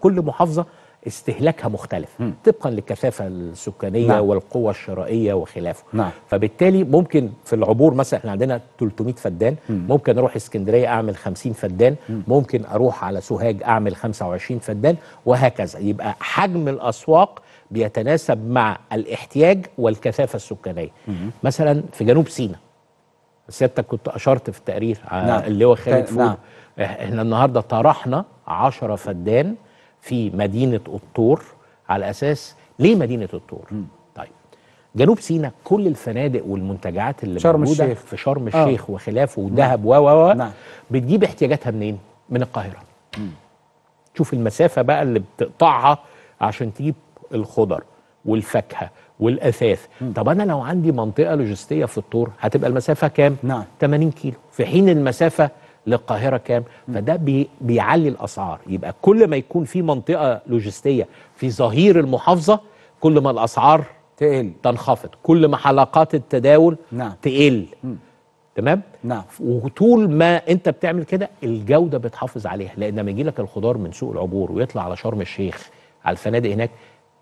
كل محافظه استهلاكها مختلف م. طبقا للكثافه السكانيه نعم. والقوه الشرائيه وخلافه نعم. فبالتالي ممكن في العبور مثلا احنا عندنا 300 فدان م. ممكن اروح اسكندريه اعمل 50 فدان م. ممكن اروح على سوهاج اعمل 25 فدان وهكذا يبقى حجم الاسواق بيتناسب مع الاحتياج والكثافه السكانيه م. مثلا في جنوب سيناء سيادتك كنت اشرت في التقرير نعم. اللي هو خالد فوق نعم. احنا النهارده طرحنا 10 فدان في مدينة الطور على أساس ليه مدينة الطور؟ م. طيب جنوب سيناء كل الفنادق والمنتجعات اللي شرم موجودة الشيخ. في شرم آه. الشيخ آه. وخلافه ودهب نعم. و و و نعم. بتجيب احتياجاتها منين؟ من القاهرة م. شوف المسافة بقى اللي بتقطعها عشان تجيب الخضر والفاكهة والاثاث م. طب انا لو عندي منطقه لوجستيه في الطور هتبقى المسافه كام نعم 80 كيلو في حين المسافه للقاهره كام فده بي بيعلي الاسعار يبقى كل ما يكون في منطقه لوجستيه في ظهير المحافظه كل ما الاسعار تقل تنخفض كل ما حلقات التداول نعم. تقل م. تمام نعم وطول ما انت بتعمل كده الجوده بتحافظ عليها لان لما يجي لك الخضار من سوق العبور ويطلع على شرم الشيخ على الفنادق هناك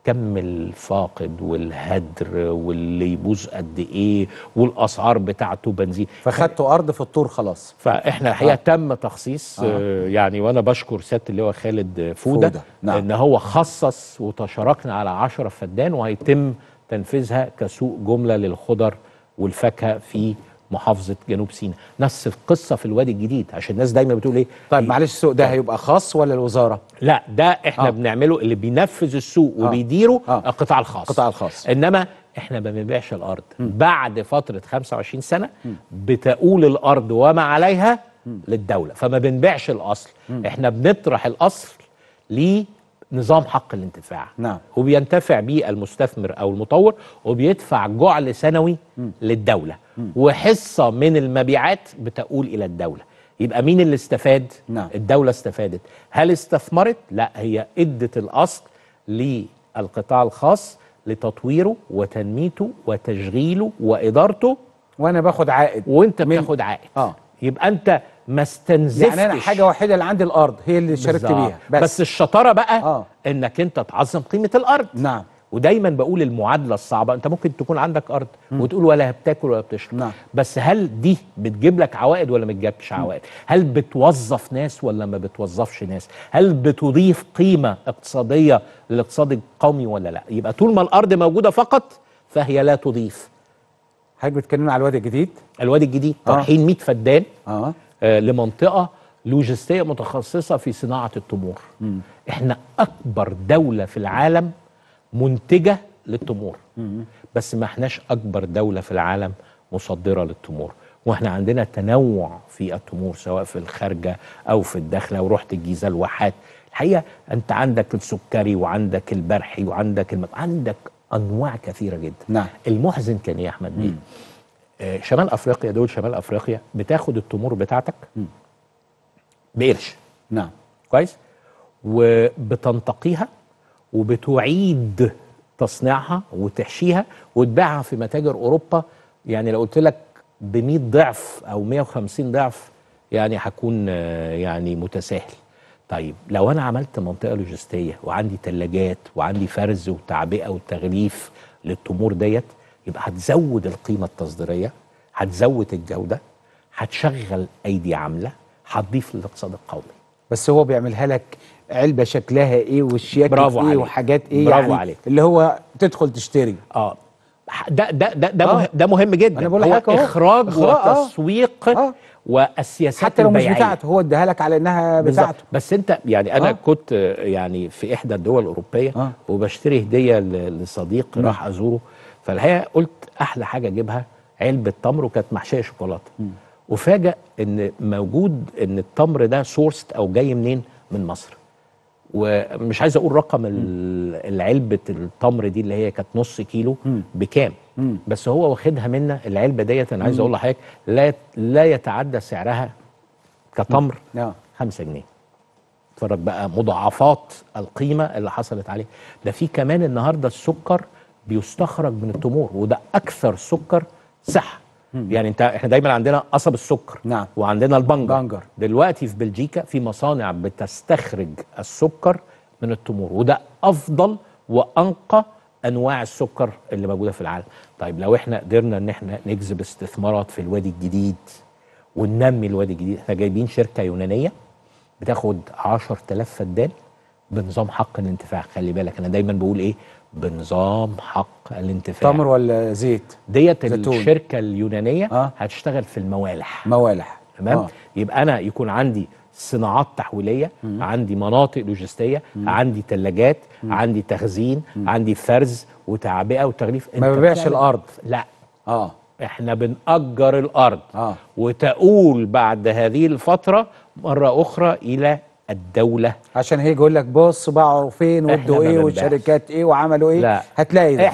كم الفاقد والهدر واللي يبوظ قد ايه والاسعار بتاعته بنزين فخدتوا ارض في الطور خلاص فاحنا الحقيقه آه. تم تخصيص آه. يعني وانا بشكر سياده اللواء خالد فوده, فودة. نعم. ان هو خصص وتشاركنا على 10 فدان وهيتم تنفيذها كسوق جمله للخضر والفاكهه في محافظه جنوب سيناء نفس القصه في الوادي الجديد عشان الناس دايما بتقول ايه طيب معلش السوق ده طيب. هيبقى خاص ولا الوزاره لا ده احنا آه. بنعمله اللي بينفذ السوق آه. وبيديره آه. القطاع الخاص القطاع الخاص انما احنا ما بنبيعش الارض م. بعد فتره 25 سنه بتقول الارض وما عليها م. للدوله فما بنبيعش الاصل م. احنا بنطرح الاصل ليه نظام حق الانتفاع نعم وبينتفع بيه المستثمر او المطور وبيدفع جعل سنوي م. للدوله م. وحصه من المبيعات بتقول الى الدوله يبقى مين اللي استفاد نعم. الدوله استفادت هل استثمرت لا هي ادت الاصل للقطاع الخاص لتطويره وتنميته وتشغيله وادارته وانا باخد عائد وانت بتاخد عائد اه يبقى انت ما استنزفتش يعني انا حاجه وحيده اللي عندي الارض هي اللي شاركت بيها بس, بس الشطاره بقى آه. انك انت تعظم قيمه الارض نعم ودايما بقول المعادله الصعبه انت ممكن تكون عندك ارض م. وتقول ولا بتاكل ولا بتشرب نعم. بس هل دي بتجيب لك عوائد ولا ما بتجيبش عوائد هل بتوظف ناس ولا ما بتوظفش ناس هل بتضيف قيمه اقتصاديه للاقتصاد القومي ولا لا يبقى طول ما الارض موجوده فقط فهي لا تضيف حضرتك بتتكلمنا على الوادي الجديد الوادي الجديد آه. طرحين آه. 100 فدان آه. آه، لمنطقه لوجستيه متخصصه في صناعه التمور. م. احنا اكبر دوله في العالم منتجه للتمور. م. بس ما احناش اكبر دوله في العالم مصدره للتمور. واحنا عندنا تنوع في التمور سواء في الخارجه او في الداخله ورحت الجيزه الواحات الحقيقه انت عندك السكري وعندك البرحي وعندك الم... عندك انواع كثيره جدا نعم. المحزن كان إيه يا احمد بيه آه، شمال افريقيا دول شمال افريقيا بتاخد التمور بتاعتك بقرش نعم كويس وبتنتقيها وبتعيد تصنيعها وتحشيها وتبيعها في متاجر اوروبا يعني لو قلت لك ب 100 ضعف او 150 ضعف يعني هكون آه، يعني متساهل طيب لو انا عملت منطقه لوجستيه وعندي ثلاجات وعندي فرز وتعبئه وتغليف للتمور ديت يبقى هتزود القيمه التصديريه هتزود الجوده هتشغل ايدي عامله هتضيف للاقتصاد القومي بس هو بيعملها لك علبه شكلها ايه والشياكه ايه عليك. وحاجات ايه برافو يعني عليك. اللي هو تدخل تشتري اه ده ده ده ده, آه. ده مهم جدا أنا بقول هو لك اخراج إخراج آه. وتسويق آه. والسياسات حتى لو مش بتاعته هو اديها لك على انها بتاعته بالزبط. بس انت يعني انا آه. كنت يعني في احدى الدول الاوروبيه آه. وبشتري هديه لصديق آه. راح ازوره فالحقيقه قلت احلى حاجه اجيبها علبه تمر وكانت محشيه شوكولاته وفاجئ ان موجود ان التمر ده سورست او جاي منين من مصر ومش عايز اقول رقم العلبه التمر دي اللي هي كانت نص كيلو بكام بس هو واخدها منا العلبه ديت انا عايز اقول لحضرتك لا لا يتعدى سعرها كتمر 5 جنيه اتفرج بقى مضاعفات القيمه اللي حصلت عليه ده في كمان النهارده السكر بيستخرج من التمور وده اكثر سكر صحه يعني انت احنا دايما عندنا قصب السكر نعم. وعندنا البنجر البنجر دلوقتي في بلجيكا في مصانع بتستخرج السكر من التمور وده افضل وانقى انواع السكر اللي موجوده في العالم طيب لو احنا قدرنا ان احنا نجذب استثمارات في الوادي الجديد وننمي الوادي الجديد احنا جايبين شركه يونانيه بتاخد 10000 فدان بنظام حق الانتفاع خلي بالك انا دايما بقول ايه بنظام حق الانتفاع تمر ولا زيت ديت زيتون. الشركه اليونانيه آه. هتشتغل في الموالح موالح تمام آه. يبقى انا يكون عندي صناعات تحويليه مم. عندي مناطق لوجستيه مم. عندي ثلاجات عندي تخزين مم. عندي فرز وتعبئه وتغليف ما ببيعش الارض لا اه احنا بنأجر الارض آه. وتؤول بعد هذه الفتره مره اخرى الى الدولة عشان هيجي يقول لك بص باعوا فين وادوا ايه والشركات ايه وعملوا ايه لا. هتلاقي ده